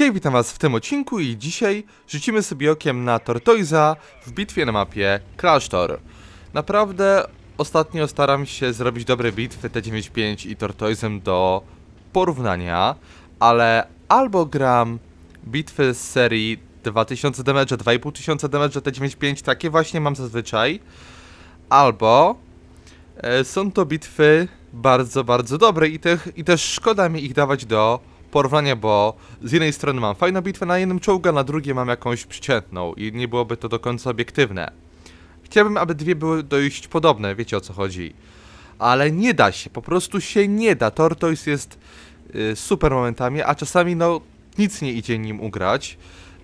Hej, witam was w tym odcinku i dzisiaj rzucimy sobie okiem na Tortoisa w bitwie na mapie Crash Tor. Naprawdę ostatnio staram się zrobić dobre bitwy T95 i Tortoizem do porównania, ale albo gram bitwy z serii 2000 damage, 2500 damage T95, takie właśnie mam zazwyczaj, albo e, są to bitwy bardzo, bardzo dobre i, tych i też szkoda mi ich dawać do porównania, bo z jednej strony mam fajną bitwę na jednym czołgu, a na drugiej mam jakąś przeciętną i nie byłoby to do końca obiektywne. Chciałbym, aby dwie były dość podobne, wiecie o co chodzi. Ale nie da się, po prostu się nie da. Tortoise jest y, super momentami, a czasami no nic nie idzie nim ugrać.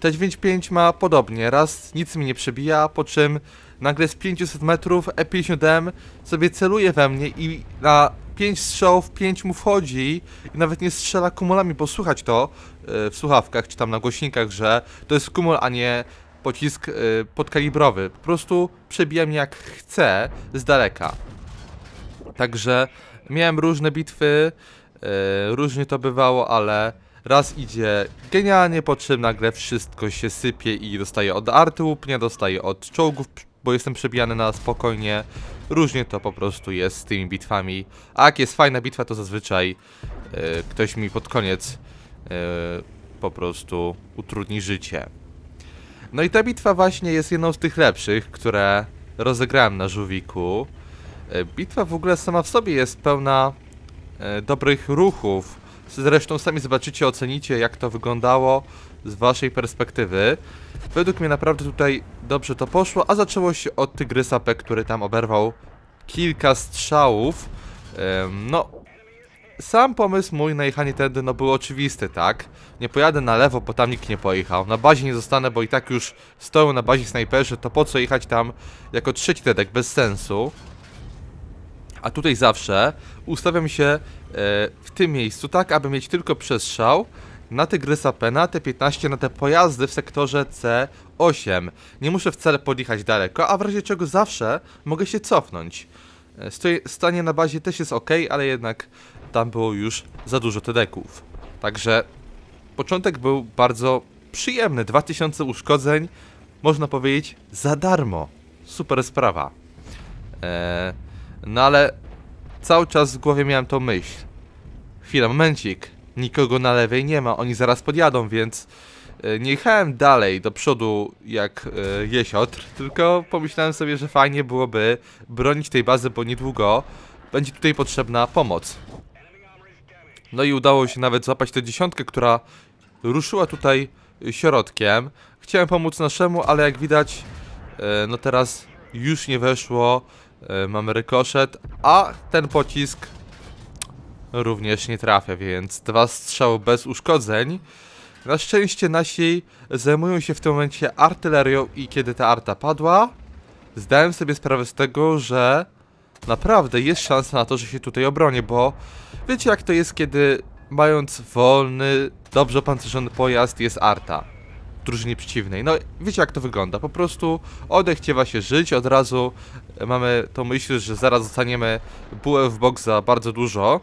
Te 9.5 ma podobnie, raz nic mi nie przebija, po czym nagle z 500 metrów E50M sobie celuje we mnie i na pięć strzałów, pięć mu wchodzi i nawet nie strzela kumulami, bo słychać to e, w słuchawkach czy tam na głośnikach, że to jest kumul, a nie pocisk e, podkalibrowy. Po prostu przebija mnie jak chce z daleka. Także miałem różne bitwy, e, różnie to bywało, ale raz idzie genialnie, po czym nagle wszystko się sypie i dostaje od arty łupnia, dostaje od czołgów bo jestem przebijany na spokojnie. Różnie to po prostu jest z tymi bitwami. A jak jest fajna bitwa, to zazwyczaj yy, ktoś mi pod koniec yy, po prostu utrudni życie. No i ta bitwa właśnie jest jedną z tych lepszych, które rozegrałem na Żuwiku. Yy, e, bitwa w ogóle sama w sobie jest pełna dobrych ruchów. Zresztą sami zobaczycie, ocenicie jak to wyglądało z waszej perspektywy. Według mnie naprawdę tutaj dobrze to poszło, a zaczęło się od Tygrysa P, który tam oberwał kilka strzałów. no, sam pomysł mój na jechanie tędy no był oczywisty, tak? Nie pojadę na lewo, bo tam nikt nie pojechał. Na bazie nie zostanę, bo i tak już stoją na bazie snajperzy, to po co jechać tam jako trzeci tedek, bez sensu. A tutaj zawsze ustawiam się e, w tym miejscu, tak aby mieć tylko przestrzał na Tygrysa P, na T15, na te pojazdy w sektorze C8. Nie muszę wcale podjechać daleko, a w razie czego zawsze mogę się cofnąć. E, stanie na bazie też jest ok, ale jednak tam było już za dużo tedeków. Także początek był bardzo przyjemny. 2000 uszkodzeń, można powiedzieć, za darmo. Super sprawa. Eee, no ale cały czas w głowie miałem tą myśl. Chwila, momencik. Nikogo na lewej nie ma, oni zaraz podjadą, więc e, nie jechałem dalej do przodu jak e, jesiotr, tylko pomyślałem sobie, że fajnie byłoby bronić tej bazy, bo niedługo będzie tutaj potrzebna pomoc. No i udało się nawet złapać tę dziesiątkę, która ruszyła tutaj środkiem. Chciałem pomóc naszemu, ale jak widać, e, no teraz już nie weszło. Mamy rykoszet, a ten pocisk również nie trafia, więc dwa strzały bez uszkodzeń. Na szczęście nasi zajmują się w tym momencie artylerią i kiedy ta arta padła, zdałem sobie sprawę z tego, że naprawdę jest szansa na to, że się tutaj obronię, bo wiecie jak to jest, kiedy mając wolny, dobrze opancerzony pojazd jest arta drużynie przeciwnej. No, wiecie jak to wygląda, po prostu odechciewa się żyć, od razu mamy tą myśl, że zaraz dostaniemy bułę w bok za bardzo dużo.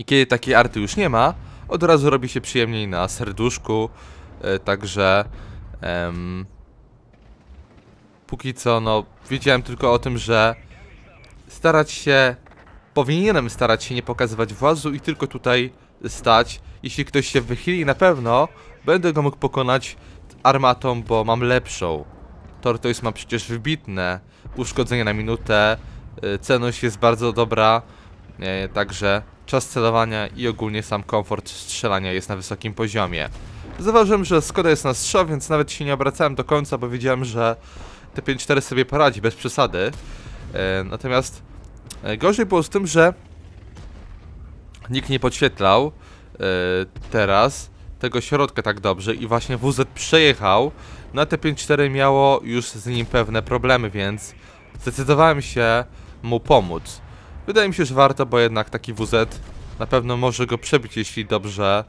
I kiedy takiej arty już nie ma, od razu robi się przyjemniej na serduszku. E, także... Em, póki co, no, wiedziałem tylko o tym, że starać się... Powinienem starać się nie pokazywać włazu i tylko tutaj stać. Jeśli ktoś się wychyli, na pewno będę go mógł pokonać armatą, bo mam lepszą. Tortoise ma przecież wybitne uszkodzenie na minutę, e, cenność jest bardzo dobra, e, także czas celowania i ogólnie sam komfort strzelania jest na wysokim poziomie. Zauważyłem, że Skoda jest na strzał, więc nawet się nie obracałem do końca, bo wiedziałem, że t 5-4 sobie poradzi, bez przesady. E, natomiast e, gorzej było z tym, że nikt nie podświetlał e, teraz tego środka tak dobrze i właśnie WZ przejechał. Na t 5-4 miało już z nim pewne problemy, więc zdecydowałem się mu pomóc. Wydaje mi się, że warto, bo jednak taki WZ na pewno może go przebić, jeśli dobrze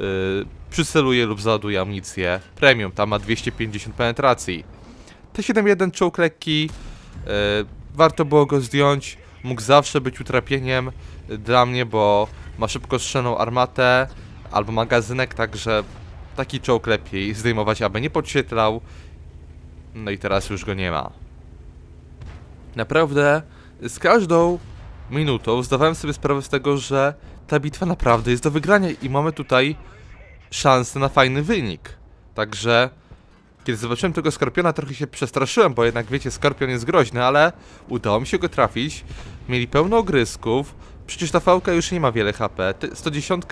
yy, przyceluje lub załaduje amunicję premium. Tam ma 250 penetracji. t 71 1 czołg lekki, yy, warto było go zdjąć, mógł zawsze być utrapieniem y, dla mnie, bo ma szybko strzelną armatę albo magazynek, także taki czołg lepiej zdejmować, aby nie podświetlał. No i teraz już go nie ma. Naprawdę z każdą minutą zdawałem sobie sprawę z tego, że ta bitwa naprawdę jest do wygrania i mamy tutaj szansę na fajny wynik. Także kiedy zobaczyłem tego skorpiona, trochę się przestraszyłem, bo jednak wiecie, skorpion jest groźny, ale udało mi się go trafić. Mieli pełno ogrysków. Przecież ta fałka już nie ma wiele HP. 110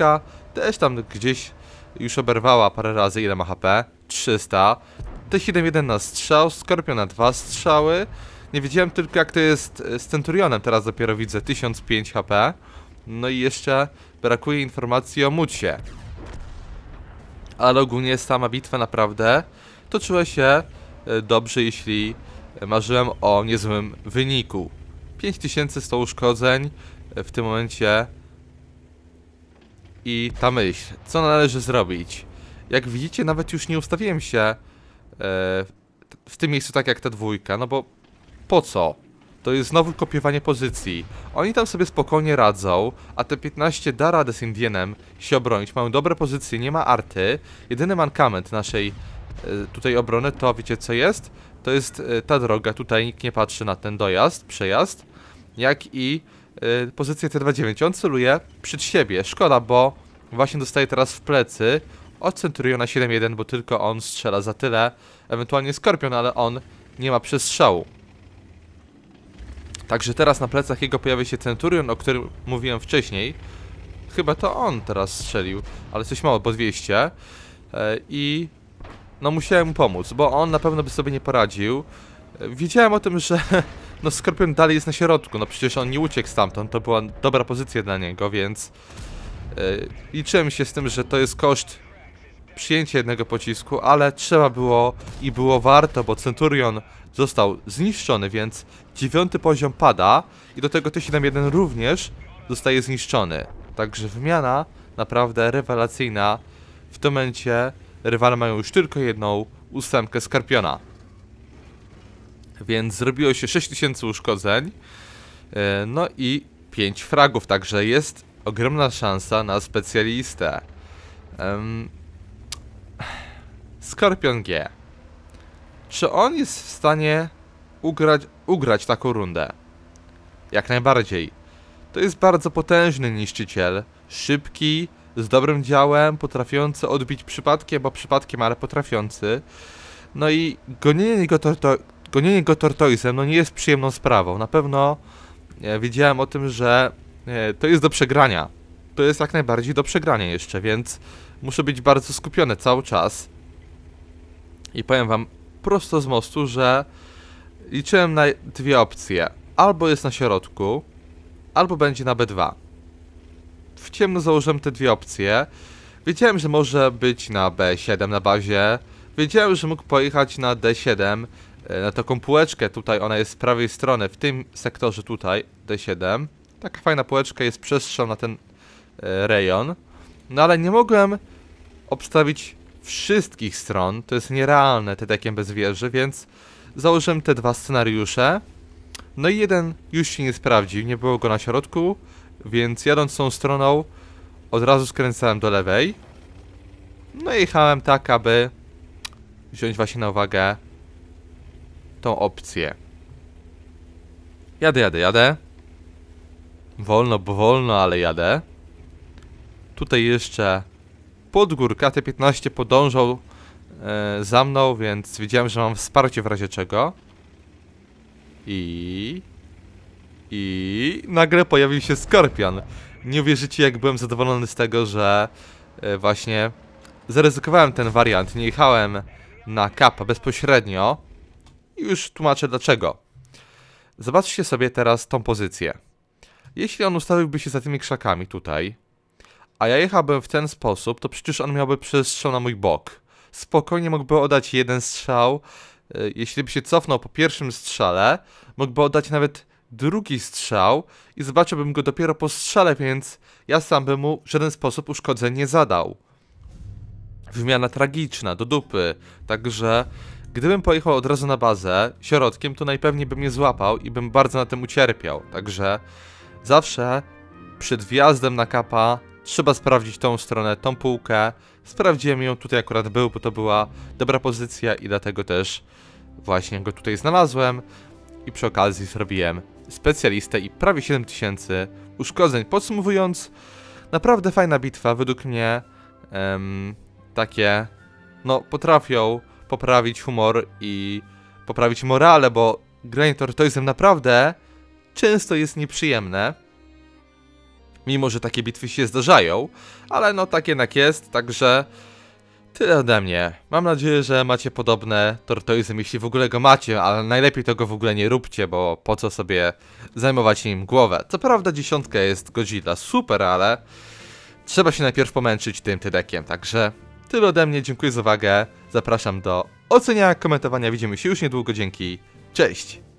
też tam gdzieś już oberwała parę razy, ile ma HP. 300. t 1 na strzał, skorpion na dwa strzały. Nie wiedziałem tylko jak to jest e, z Centurionem, teraz dopiero widzę 1005 HP. No i jeszcze brakuje informacji o Mucie. Ale ogólnie sama bitwa naprawdę toczyła się e, dobrze, jeśli marzyłem o niezłym wyniku. 5100 uszkodzeń e, w tym momencie i ta myśl, co należy zrobić. Jak widzicie, nawet już nie ustawiłem się w tym miejscu tak jak ta dwójka, no bo po co? To jest znowu kopiowanie pozycji. Oni tam sobie spokojnie radzą, a te 15 da radę z Indienem się obronić. Mają dobre pozycje, nie ma arty. Jedyny mankament naszej y, tutaj obrony to, wiecie co jest? To jest y, ta droga, tutaj nikt nie patrzy na ten dojazd, przejazd. Jak i y, pozycję T29. On celuje przed siebie. Szkoda, bo właśnie dostaje teraz w plecy od Centuriona 7-1, bo tylko on strzela za tyle. Ewentualnie Skorpion, ale on nie ma przestrzału. Także teraz na plecach jego pojawia się Centurion, o którym mówiłem wcześniej. Chyba to on teraz strzelił, ale coś mało, bo 200. I no musiałem mu pomóc, bo on na pewno by sobie nie poradził. E, wiedziałem o tym, że no Skorpion dalej jest na środku, no przecież on nie uciekł stamtąd, to była dobra pozycja dla niego, więc e, liczyłem się z tym, że to jest koszt przyjęcie jednego pocisku, ale trzeba było i było warto, bo Centurion został zniszczony, więc dziewiąty poziom pada i do tego T71 również zostaje zniszczony. Także wymiana naprawdę rewelacyjna. W tym momencie rywale mają już tylko jedną ósemkę skarpiona, Więc zrobiło się 6000 uszkodzeń, e, no i 5 fragów, także jest ogromna szansa na specjalistę. Skorpion G. Czy on jest w stanie ugrać, ugrać taką rundę? Jak najbardziej. To jest bardzo potężny niszczyciel, szybki, z dobrym działem, potrafiący odbić przypadkiem, bo przypadkiem, ale potrafiący. No i gonienie go, torto gonienie go tortoisem no nie jest przyjemną sprawą. Na pewno e, wiedziałem o tym, że e, to jest do przegrania. To jest jak najbardziej do przegrania jeszcze, więc muszę być bardzo skupiony cały czas. I powiem wam prosto z mostu, że liczyłem na dwie opcje. Albo jest na środku, albo będzie na B2. W ciemno założyłem te dwie opcje. Wiedziałem, że może być na B7 na bazie. Wiedziałem, że mógł pojechać na D7, e, na taką półeczkę tutaj, ona jest z prawej strony, w tym sektorze tutaj, D7. Taka fajna półeczka jest przestrzał na ten e, rejon. No ale nie mogłem obstawić wszystkich stron. To jest nierealne, te takie bez wieży, więc założyłem te dwa scenariusze. No i jeden już się nie sprawdził, nie było go na środku, więc jadąc tą stroną od razu skręcałem do lewej. No i jechałem tak, aby wziąć właśnie na uwagę tą opcję. Jadę, jadę, jadę. Wolno, bo wolno, ale jadę. Tutaj jeszcze Podgór KT-15 podążał e, za mną, więc wiedziałem, że mam wsparcie w razie czego. I... I... Nagle pojawił się Skorpion. Nie uwierzycie, jak byłem zadowolony z tego, że e, właśnie zaryzykowałem ten wariant. Nie jechałem na kapę bezpośrednio. I już tłumaczę dlaczego. Zobaczcie sobie teraz tą pozycję. Jeśli on ustawiłby się za tymi krzakami tutaj, a ja jechałbym w ten sposób, to przecież on miałby przestrzał na mój bok. Spokojnie mógłby oddać jeden strzał, e, jeśli by się cofnął po pierwszym strzale, mógłby oddać nawet drugi strzał i zobaczyłbym go dopiero po strzale, więc ja sam bym mu w żaden sposób uszkodzeń nie zadał. Wymiana tragiczna, do dupy, także gdybym pojechał od razu na bazę, środkiem, to najpewniej bym mnie złapał i bym bardzo na tym ucierpiał, także zawsze przed wjazdem na kapa trzeba sprawdzić tą stronę, tą półkę. Sprawdziłem ją, tutaj akurat był, bo to była dobra pozycja i dlatego też właśnie go tutaj znalazłem. I przy okazji zrobiłem specjalistę i prawie 7000 uszkodzeń. Podsumowując, naprawdę fajna bitwa, według mnie takie, no potrafią poprawić humor i poprawić morale, bo to jestem naprawdę często jest nieprzyjemne mimo że takie bitwy się zdarzają, ale no tak jednak jest, także tyle ode mnie. Mam nadzieję, że macie podobne tortoizm, jeśli w ogóle go macie, ale najlepiej tego w ogóle nie róbcie, bo po co sobie zajmować nim głowę. Co prawda dziesiątka jest godzina, super, ale trzeba się najpierw pomęczyć tym tydekiem, także tyle ode mnie, dziękuję za uwagę, zapraszam do oceniania, komentowania, widzimy się już niedługo, dzięki, cześć!